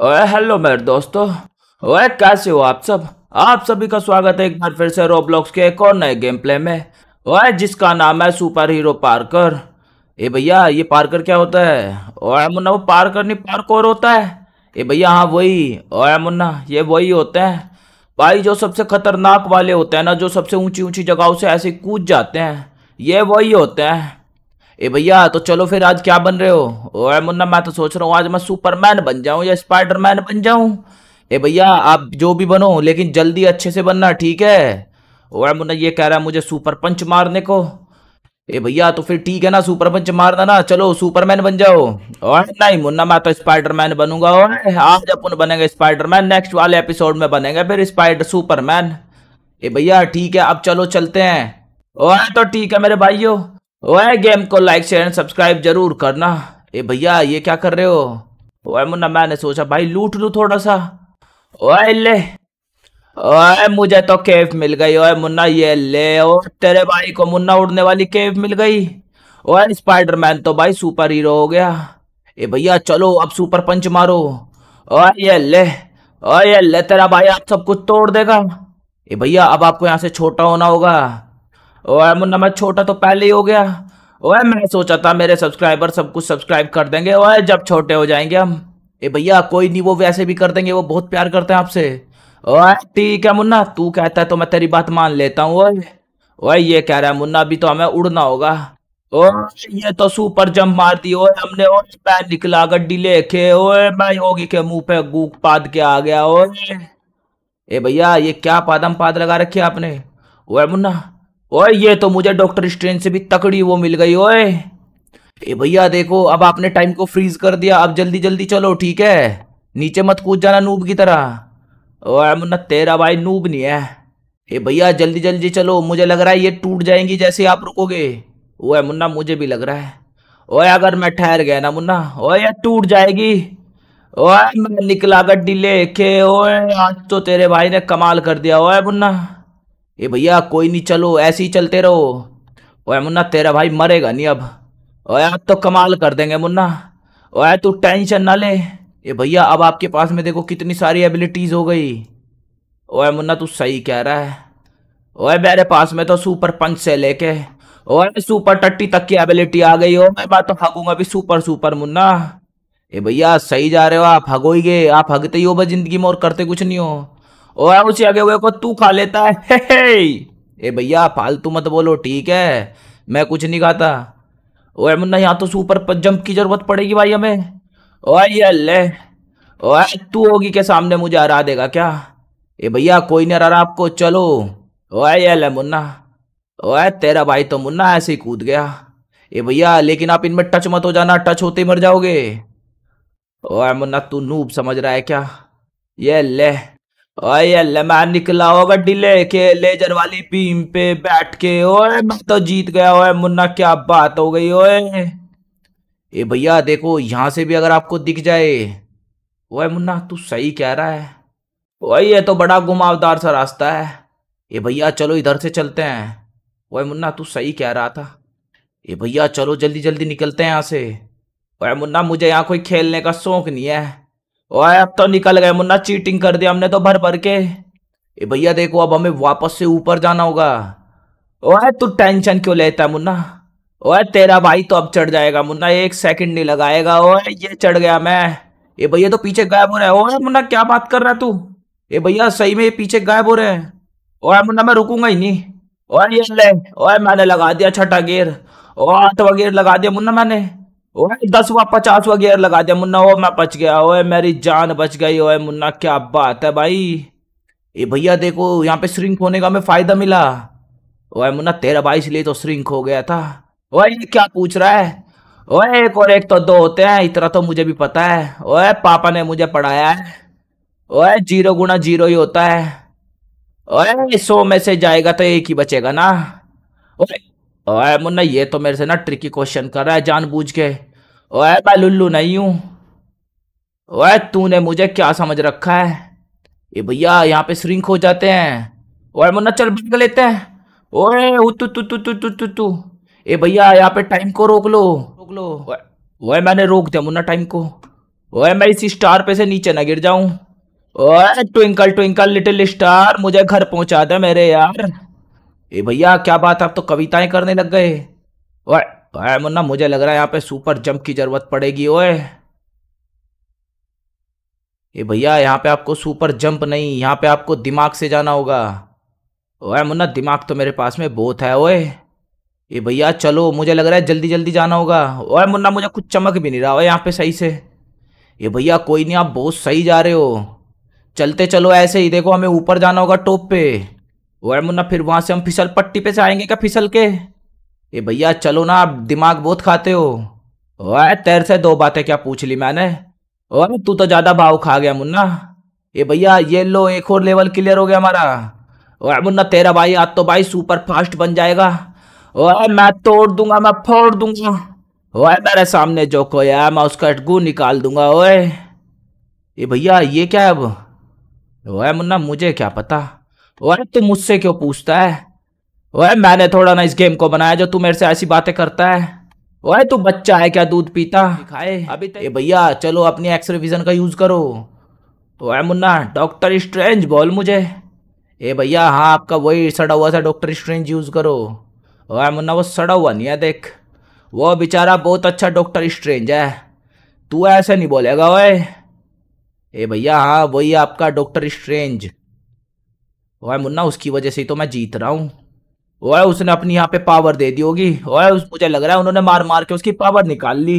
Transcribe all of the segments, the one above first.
ओए हेलो मेरे दोस्तों ओए कैसे हो आप सब आप सभी का स्वागत है एक बार फिर से रोब्लॉक्स के एक और नए गेम प्ले में ओए जिसका नाम है सुपर हीरो पार्कर ए भैया ये पार्कर क्या होता है ओए मुन्ना वो पार्कर नहीं पार्क और होता है ए भैया हाँ वही ओए मुन्ना ये वही होते हैं भाई जो सबसे खतरनाक वाले होते हैं ना जो सबसे ऊंची ऊंची जगहों से ऐसे कूद जाते हैं ये वही होते हैं ए भैया तो चलो फिर आज क्या बन रहे हो ओए मुन्ना मैं तो सोच रहा हूँ आज मैं सुपरमैन बन जाऊँ या स्पाइडरमैन बन जाऊँ ए भैया आप जो भी बनो लेकिन जल्दी अच्छे से बनना ठीक है ओए मुन्ना ये कह रहा है मुझे सुपर पंच मारने को ए भैया तो फिर ठीक है ना सुपर पंच मारना ना चलो सुपरमैन बन जाओ और नहीं मुन्ना मैं तो स्पाइडरमैन बनूंगा और आज अपन बनेंगे स्पाइडरमैन नेक्स्ट वाले एपिसोड में बनेंगे फिर स्पाइडर सुपरमैन ए भैया ठीक है अब चलो चलते हैं और तो ठीक है मेरे भाइयों ओए गेम को लाइक शेयर एंड सब्सक्राइब जरूर करना ए भैया ये क्या कर रहे हो ओए मुन्ना मैंने सोचा भाई लूट लू थोड़ा सा ओए ले ओए मुझे तो केव मिल गई ओए मुन्ना ये ले ओ तेरे भाई को मुन्ना उड़ने वाली केव मिल गई ओए स्पाइडरमैन तो भाई सुपर हीरो हो गया ए भैया चलो अब सुपर पंच मारो ओए ये ले ओए ये ले तेरा भाई आप सब कुछ तोड़ देगा ए भैया अब आपको यहाँ से छोटा होना होगा ओए मुन्ना मैं छोटा तो पहले ही हो गया ओए मैं सोचा था मेरे सब्सक्राइबर सब कुछ सब्सक्राइब कर देंगे ओए जब छोटे हो जाएंगे हम ए भैया कोई नहीं वो वैसे भी कर देंगे वो बहुत प्यार करते हैं आपसे ओए ठीक है मुन्ना तू कहता है तो मैं तेरी बात मान लेता हूँ ओए ओए ये कह रहा है मुन्ना अभी तो हमें उड़ना होगा ओ ये तो सुपर जंप मारती ओए हमने और पैर निकला गड्डी लेके ओए मैं योगी के मुंह पे गूक पाद के आ गया ओए ए भैया ये क्या पादम पाद लगा रखी आपने ओए मुन्ना ओए ये तो मुझे डॉक्टर स्ट्रेंज से भी तकड़ी वो मिल गई ओए ए भैया देखो अब आपने टाइम को फ्रीज कर दिया अब जल्दी जल्दी चलो ठीक है नीचे मत कूद जाना नूब की तरह ओए मुन्ना तेरा भाई नूब नहीं है ए भैया जल्दी जल्दी चलो मुझे लग रहा है ये टूट जाएंगी जैसे आप रुकोगे ओए मुन्ना मुझे भी लग रहा है ओए अगर मैं ठहर गया ना मुन्ना ओए ये टूट जाएगी ओए मैं निकला गड्डी लेके ओए आज तो तेरे भाई ने कमाल कर दिया ओए मुन्ना ए भैया कोई नहीं चलो ऐसे ही चलते रहो ओए मुन्ना तेरा भाई मरेगा नहीं अब ओए आप तो कमाल कर देंगे मुन्ना ओए तू टेंशन ना ले ए भैया अब आपके पास में देखो कितनी सारी एबिलिटीज़ हो गई ओए मुन्ना तू सही कह रहा है ओए मेरे पास में तो सुपर पंच से लेके ओए सुपर टट्टी तक की एबिलिटी आ गई हो मैं बात तो हगूंगा भी सुपर सुपर मुन्ना ए भैया सही जा रहे हो आप गए आप हगते ही हो बस जिंदगी में और करते कुछ नहीं हो और उसे आगे हुए को तू खा लेता है हे हे। ए भैया फालतू मत बोलो ठीक है मैं कुछ नहीं खाता ओए मुन्ना यहाँ तो सुपर जंप की जरूरत पड़ेगी भाई हमें ओए ये अल्ले ओए तू होगी के सामने मुझे हरा देगा क्या ए भैया कोई नहीं हरा आपको चलो ओए ये अल्ले मुन्ना ओए तेरा भाई तो मुन्ना ऐसे ही कूद गया ए भैया लेकिन आप इनमें टच मत हो जाना टच होते ही मर जाओगे ओए मुन्ना तू नूब समझ रहा है क्या ये ले ओए अल्लाह निकला होगा डिले के लेजर वाली बीम पे बैठ के ओए मैं तो जीत गया ओए मुन्ना क्या बात हो गई ओए ए भैया देखो यहाँ से भी अगर आपको दिख जाए ओए मुन्ना तू सही कह रहा है वही ये तो बड़ा घुमावदार सा रास्ता है ए भैया चलो इधर से चलते हैं ओए मुन्ना तू सही कह रहा था ए भैया चलो जल्दी जल्दी निकलते हैं यहाँ से ओए मुन्ना मुझे यहाँ कोई खेलने का शौक नहीं है ओए अब तो निकल गए मुन्ना चीटिंग कर दिया हमने तो भर भर के ए भैया देखो अब हमें वापस से ऊपर जाना होगा ओए तू टेंशन क्यों लेता है मुन्ना ओए तेरा भाई तो अब चढ़ जाएगा मुन्ना एक सेकंड नहीं लगाएगा ओए ये चढ़ गया मैं ए भैया तो पीछे गायब हो रहा है ओए मुन्ना क्या बात कर रहा है तू ए भैया सही में ये पीछे गायब हो रहे हैं ओए मुन्ना मैं रुकूंगा ही नहीं ओए ये ले ओए मैंने लगा दिया छठा गेयर ओ आठवा गेयर लगा दिया मुन्ना मैंने दस हुआ पचास हुआ गेयर लगा दिया मुन्ना ओ मैं बच गया ओए मेरी जान बच गई ओए मुन्ना क्या बात है भाई ये भैया देखो यहाँ पे श्रिंक होने का हमें फायदा मिला ओए मुन्ना तेरा भाई इसलिए तो श्रिंक हो गया था ओए ये क्या पूछ रहा है ओए एक और एक तो दो होते हैं इतना तो मुझे भी पता है ओए पापा ने मुझे पढ़ाया है ओए जीरो गुना जीरो ही होता है ओए सौ में से जाएगा तो एक ही बचेगा ना ओए ओए मुन्ना ये तो मेरे से ना ट्रिकी क्वेश्चन कर रहा है जानबूझ के ओए मैं लुल्लू नहीं हूँ ओए तूने मुझे क्या समझ रखा है ये भैया यहाँ पे श्रिंक हो जाते हैं ओए मुन्ना चल भाग लेते हैं ओए तू तू तू तू तू तू तू ए भैया यहाँ पे टाइम को रोक लो रोक लो ओए मैंने रोक दिया मुन्ना टाइम को ओए मैं इसी स्टार पे से नीचे ना गिर जाऊँ ओए ट्विंकल ट्विंकल लिटिल स्टार मुझे घर पहुँचा दे मेरे यार ए भैया क्या बात आप तो कविताएं करने लग गए ओए भाई मुन्ना मुझे लग रहा है यहाँ पे सुपर जंप की जरूरत पड़ेगी ओए ए भैया यहाँ पे आपको सुपर जंप नहीं यहाँ पे आपको दिमाग से जाना होगा ओए मुन्ना दिमाग तो मेरे पास में बहुत है ओए ए भैया चलो मुझे लग रहा है जल्दी जल्दी जाना होगा ओए मुन्ना मुझे कुछ चमक भी नहीं रहा ओए यहाँ पे सही से ए भैया कोई नहीं आप बहुत सही जा रहे हो चलते चलो ऐसे ही देखो हमें ऊपर जाना होगा टॉप पे वह मुन्ना फिर वहां से हम फिसल पट्टी पे से आएंगे क्या फिसल के ए भैया चलो ना आप दिमाग बहुत खाते हो वह तेर से दो बातें क्या पूछ ली मैंने और तू तो ज्यादा भाव खा गया मुन्ना ये भैया ये लो एक और लेवल क्लियर हो गया हमारा वह मुन्ना तेरा भाई आज तो भाई सुपर फास्ट बन जाएगा वह मैं तोड़ दूंगा मैं फोड़ दूंगा वह मेरे सामने जो को है मैं उसका अटगू निकाल दूंगा ओए ए भैया ये क्या है अब वह मुन्ना मुझे क्या पता वह तू मुझसे क्यों पूछता है वह मैंने थोड़ा ना इस गेम को बनाया जो तू मेरे से ऐसी बातें करता है वह तू बच्चा है क्या दूध पीता खाए अभी तो भैया चलो अपनी एक्स विजन का यूज़ करो तो मुन्ना डॉक्टर स्ट्रेंज बोल मुझे ए भैया हाँ आपका वही सड़ा हुआ था डॉक्टर स्ट्रेंज यूज़ करो वह मुन्ना वो सड़ा हुआ नहीं है देख वो बेचारा बहुत अच्छा डॉक्टर स्ट्रेंज है तू ऐसे नहीं बोलेगा वह ए भैया हाँ वही आपका डॉक्टर स्ट्रेंज ओए मुन्ना उसकी वजह से ही तो मैं जीत रहा हूँ ओए उसने अपनी यहाँ पे पावर दे दी होगी ओए उस मुझे लग रहा है उन्होंने मार मार के उसकी पावर निकाल ली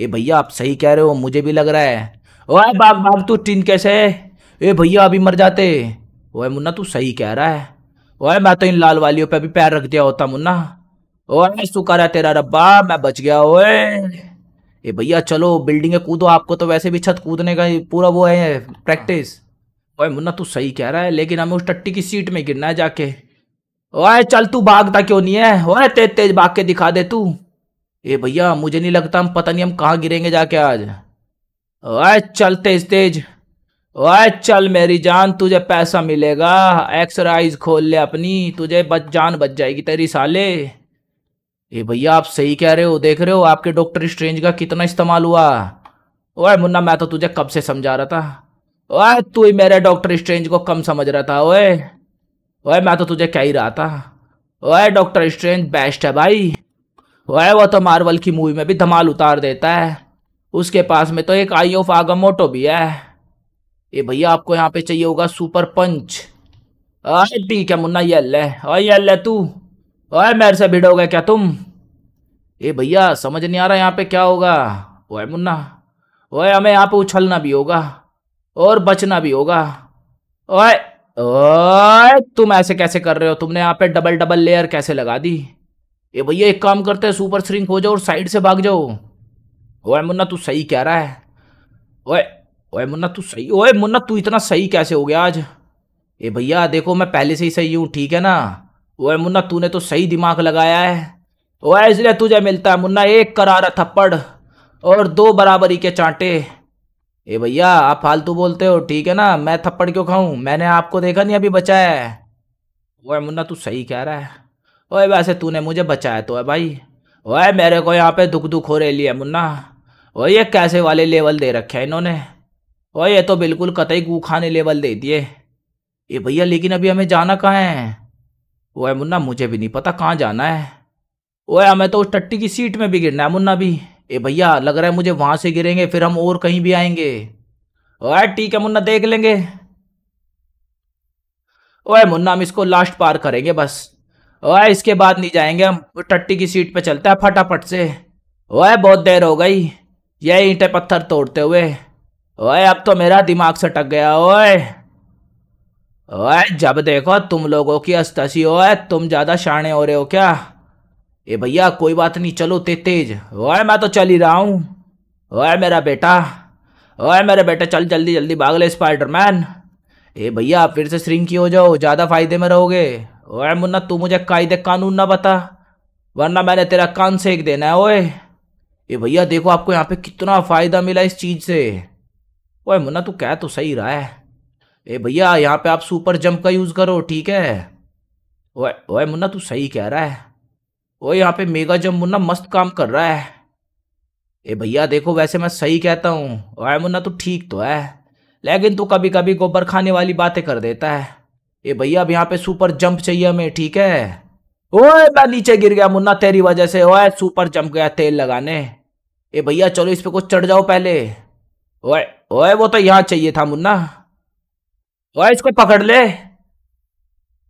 ए भैया आप सही कह रहे हो मुझे भी लग रहा है ओए बाग बाग तू टिन कैसे ए भैया अभी मर जाते ओए मुन्ना तू सही कह रहा है ओए मैं तो इन लाल वालियों पे भी पैर रख दिया होता मुन्ना ओए शुक्र है तेरा रब्बा मैं बच गया ओए ए भैया चलो बिल्डिंगे कूदो आपको तो वैसे भी छत कूदने का पूरा वो है प्रैक्टिस ओए मुन्ना तू सही कह रहा है लेकिन हमें उस टट्टी की सीट में गिरना है जाके ओए चल तू भागता क्यों नहीं है ओए तेज तेज भाग के दिखा दे तू ए भैया मुझे नहीं लगता हम पता नहीं हम कहाँ गिरेंगे जाके आज ओए चल तेज तेज ओए चल मेरी जान तुझे पैसा मिलेगा एक्सरसाइज खोल ले अपनी तुझे बच जान बच जाएगी तेरी साले ए भैया आप सही कह रहे हो देख रहे हो आपके डॉक्टर स्ट्रेंज का कितना इस्तेमाल हुआ ओए मुन्ना मैं तो तुझे कब से समझा रहा था ओए तू ही मेरे डॉक्टर स्ट्रेंज को कम समझ रहा था ओए ओए मैं तो तुझे कह ही रहा था ओए डॉक्टर स्ट्रेंज बेस्ट है भाई ओए वो तो मार्वल की मूवी में भी धमाल उतार देता है उसके पास में तो एक आई ऑफ मोटो भी है ये भैया आपको यहाँ पे चाहिए होगा सुपर पंच अरे ठीक है मुन्ना ये ले और ये ले तू ओए मेरे से भिड़ोगे क्या तुम ए भैया समझ नहीं आ रहा यहाँ पे क्या होगा ओए मुन्ना ओए हमें यहाँ पे उछलना भी होगा और बचना भी होगा ओए ओए तुम ऐसे कैसे कर रहे हो तुमने यहाँ पे डबल डबल लेयर कैसे लगा दी ये भैया एक काम करते हैं सुपर श्रिंक हो जाओ और साइड से भाग जाओ ओए मुन्ना तू सही कह रहा है ओए ओए मुन्ना तू सही ओए मुन्ना तू इतना सही कैसे हो गया आज ए भैया देखो मैं पहले से ही सही हूँ ठीक है ना ओए मुन्ना तूने तो सही दिमाग लगाया है ओए इसलिए तुझे मिलता है मुन्ना एक करारा थप्पड़ और दो बराबरी के चांटे ए भैया आप फालतू बोलते हो ठीक है ना मैं थप्पड़ क्यों खाऊं मैंने आपको देखा नहीं अभी बचाया है ओए मुन्ना तू सही कह रहा है ओए वैसे तूने मुझे बचाया तो है भाई ओए मेरे को यहाँ पे दुख दुख हो रहे है मुन्ना ओए ये कैसे वाले लेवल दे रखे हैं इन्होंने ओए ये तो बिल्कुल कतई खाने लेवल दे दिए ए भैया लेकिन अभी हमें जाना कहाँ है ओए मुन्ना मुझे भी नहीं पता कहाँ जाना है ओए हमें तो उस टट्टी की सीट में भी गिरना है मुन्ना भी ए भैया लग रहा है मुझे वहां से गिरेंगे फिर हम और कहीं भी आएंगे ओए ठीक है मुन्ना देख लेंगे ओए मुन्ना हम इसको लास्ट पार करेंगे बस ओए इसके बाद नहीं जाएंगे हम टट्टी की सीट पे चलते हैं फटाफट से ओए बहुत देर हो गई ये ईंटे पत्थर तोड़ते हुए ओए अब तो मेरा दिमाग सटक गया ओए ओए जब देखो तुम लोगों की अस्तसी ओए तुम ज़्यादा शाणे हो रहे हो क्या ए भैया कोई बात नहीं चलो ते तेज ओए मैं तो चल ही रहा हूँ ओए मेरा बेटा ओए मेरे बेटा चल जल्दी जल्दी भाग ले स्पाइडरमैन ए भैया आप फिर से श्रिंकी हो जाओ ज़्यादा फायदे में रहोगे ओए मुन्ना तू मुझे कायदे कानून ना बता वरना मैंने तेरा कान सेक देना है ओए ए भैया देखो आपको यहाँ पे कितना फ़ायदा मिला इस चीज़ से ओए मुन्ना तू कह तो सही रहा है ए भैया यहाँ पे आप सुपर जंप का यूज़ करो ठीक है ओए ओए मुन्ना तू सही कह रहा है वो यहाँ पे मेगा जम मुन्ना मस्त काम कर रहा है ए भैया देखो वैसे मैं सही कहता हूँ वाय मुन्ना तो ठीक तो है लेकिन तू कभी कभी गोबर खाने वाली बातें कर देता है ए भैया अब यहाँ पे सुपर जंप चाहिए हमें ठीक है ओए मैं नीचे गिर गया मुन्ना तेरी वजह से ओए सुपर जंप गया तेल लगाने ए भैया चलो इस पे कुछ चढ़ जाओ पहले ओए ओए वो तो यहाँ चाहिए था मुन्ना ओए इसको पकड़ ले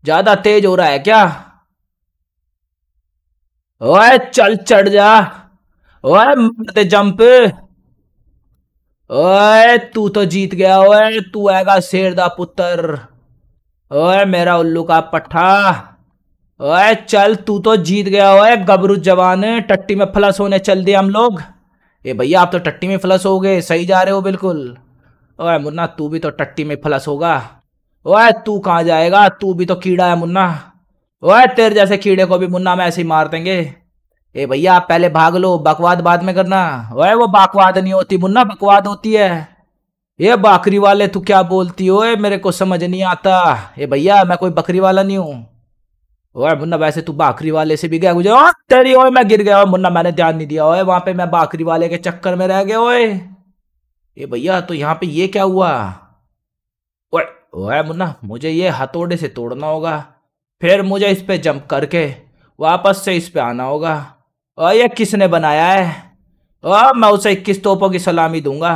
ज़्यादा तेज हो रहा है क्या ओए चल चढ़ जा ओए मारते जंप ओए तू तो जीत गया ओए तू आएगा शेर दा पुत्र ओए मेरा उल्लू का पट्ठा ओए चल तू तो जीत गया ओए गबरू जवान टट्टी में फ्लस होने चल दिए हम लोग ए भैया आप तो टट्टी में फ्लस हो गए सही जा रहे हो बिल्कुल ओए मुन्ना तू भी तो टट्टी में फ्लस होगा ओए तू कहाँ जाएगा तू भी तो कीड़ा है मुन्ना ओए तेरे जैसे कीड़े को भी मुन्ना में ऐसे ही मार देंगे ए भैया आप पहले भाग लो बकवाद बाद में करना ओए वो बकवाद नहीं होती मुन्ना बकवाद होती है ये बकरी वाले तू क्या बोलती हो मेरे को समझ नहीं आता ए भैया मैं कोई बकरी वाला नहीं हूँ ओए मुन्ना वैसे तू बाकरी वाले से भी गया मुझे तेरी ओए मैं गिर गया ओए मुन्ना मैंने ध्यान नहीं दिया ओए वहां पे मैं बाकरी वाले के चक्कर में रह गया ओए ये भैया तो यहाँ पे ये क्या हुआ ओए ओए मुन्ना मुझे ये हथौड़े से तोड़ना होगा फिर मुझे इस पे जंप करके वापस से इस पे आना होगा और ये किसने बनाया है और मैं उसे इक्कीस तोपों की सलामी दूंगा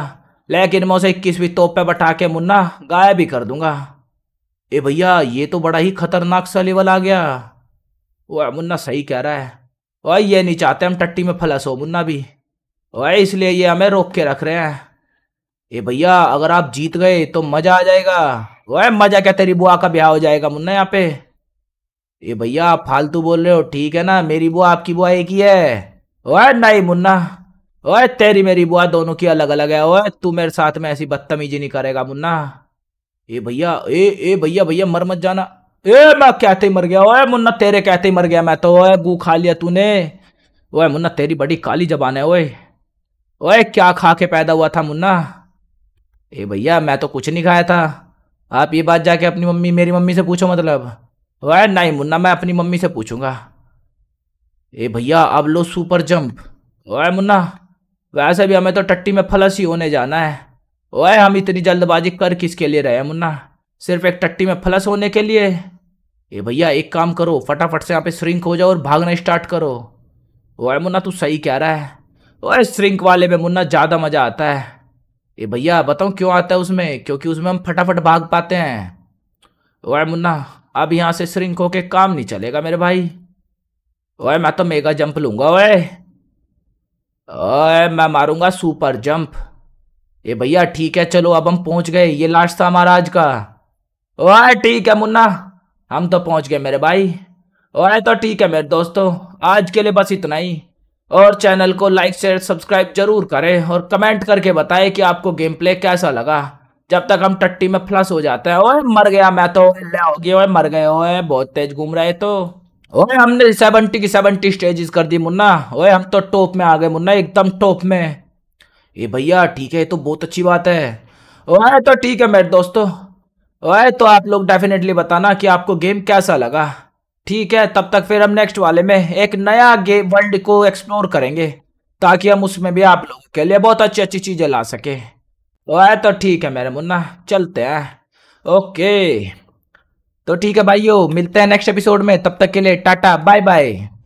लेकिन मैं उसे इक्कीसवीं भी तोपे बटा के मुन्ना गायब भी कर दूंगा ए भैया ये तो बड़ा ही खतरनाक सा लेवल आ गया वह मुन्ना सही कह रहा है वह ये नहीं चाहते हम टट्टी में फलस हो मुन्ना भी वह इसलिए ये हमें रोक के रख रहे हैं ए भैया अगर आप जीत गए तो मज़ा आ जाएगा वह मज़ा क्या तेरी बुआ का ब्याह हो जाएगा मुन्ना यहाँ पे ये भैया आप फालतू बोल रहे हो ठीक है ना मेरी बुआ आपकी बुआ एक ही है ओए नहीं मुन्ना ओए तेरी मेरी बुआ दोनों की अलग अलग है ओए तू मेरे साथ में ऐसी बदतमीजी नहीं करेगा मुन्ना ए भैया ए ए भैया भैया मर मत जाना ए मैं कहते ही मर गया ओए मुन्ना तेरे कहते ही मर गया मैं तो ओए गू खा लिया तूने ओए मुन्ना तेरी बड़ी काली जबान है ओए ओए क्या खा के पैदा हुआ था मुन्ना ए भैया मैं तो कुछ नहीं खाया था आप ये बात जाके अपनी मम्मी मेरी मम्मी से पूछो मतलब वह तो नहीं मुन्ना मैं अपनी मम्मी से पूछूंगा ए भैया अब लो सुपर जंप वह तो मुन्ना वैसे भी हमें तो टट्टी में फलस ही होने जाना है वह तो हम इतनी जल्दबाजी कर किसके लिए रहे हैं मुन्ना सिर्फ एक टट्टी में फलस होने के लिए ए भैया एक काम करो फटाफट से यहाँ पे श्रिंक हो जाओ और भागना स्टार्ट करो वह मुन्ना तू सही कह रहा है वह श्रिंक वाले में मुन्ना ज़्यादा मज़ा आता है ए भैया बताऊँ क्यों आता है उसमें क्योंकि उसमें हम फटाफट भाग पाते हैं वह मुन्ना अब यहां से श्रिंक होके काम नहीं चलेगा मेरे भाई ओए मैं तो मेगा जंप लूंगा ओए ओए मैं मारूंगा सुपर जंप ये भैया ठीक है चलो अब हम पहुंच गए ये लास्ट था हमारा आज का ओए ठीक है मुन्ना हम तो पहुंच गए मेरे भाई ओए तो ठीक है मेरे दोस्तों आज के लिए बस इतना ही और चैनल को लाइक शेयर सब्सक्राइब जरूर करें और कमेंट करके बताएं कि आपको गेम प्ले कैसा लगा जब तक हम टट्टी में फ्लस हो जाते हैं ओए मर गया मैं तो ले मर गए ओए बहुत तेज घूम रहे तो ओए हमने सेवेंटी की सेवेंटी स्टेजेस कर दी मुन्ना ओए हम तो टॉप में आ गए मुन्ना एकदम टॉप में ये भैया ठीक है ये तो बहुत अच्छी बात है ओए तो ठीक है मेरे दोस्तों ओए तो आप लोग डेफिनेटली बताना कि आपको गेम कैसा लगा ठीक है तब तक फिर हम नेक्स्ट वाले में एक नया गेम वर्ल्ड को एक्सप्लोर करेंगे ताकि हम उसमें भी आप लोगों के लिए बहुत अच्छी अच्छी चीज़ें ला सकें वह तो, तो ठीक है मेरे मुन्ना चलते हैं ओके तो ठीक है भाइयों मिलते हैं नेक्स्ट एपिसोड में तब तक के लिए टाटा बाय बाय